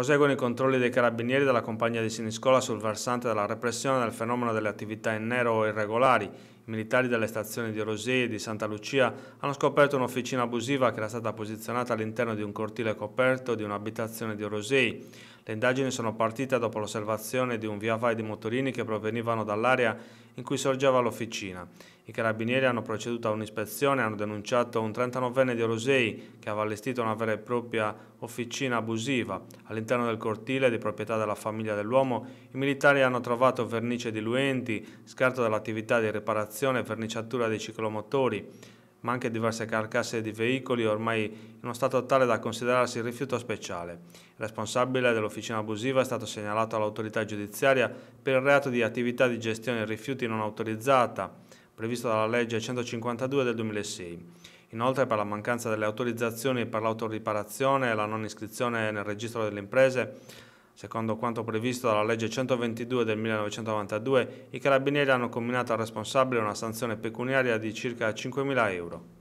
Proseguono i controlli dei carabinieri della compagnia di Siniscola sul versante della repressione del fenomeno delle attività in nero o irregolari. I militari delle stazioni di Rosé e di Santa Lucia hanno scoperto un'officina abusiva che era stata posizionata all'interno di un cortile coperto di un'abitazione di Rosei. Le indagini sono partite dopo l'osservazione di un via vai di motorini che provenivano dall'area in cui sorgeva l'officina. I carabinieri hanno proceduto a un'ispezione e hanno denunciato un 39enne di Orosei che aveva allestito una vera e propria officina abusiva. All'interno del cortile di proprietà della famiglia dell'uomo i militari hanno trovato vernice diluenti, scarto dell'attività di riparazione e verniciatura dei ciclomotori ma anche diverse carcasse di veicoli ormai in uno stato tale da considerarsi rifiuto speciale. Il responsabile dell'officina abusiva è stato segnalato all'autorità giudiziaria per il reato di attività di gestione rifiuti non autorizzata, previsto dalla legge 152 del 2006. Inoltre per la mancanza delle autorizzazioni per l'autoriparazione e la non iscrizione nel registro delle imprese Secondo quanto previsto dalla legge 122 del 1992, i carabinieri hanno combinato al responsabile una sanzione pecuniaria di circa 5.000 euro.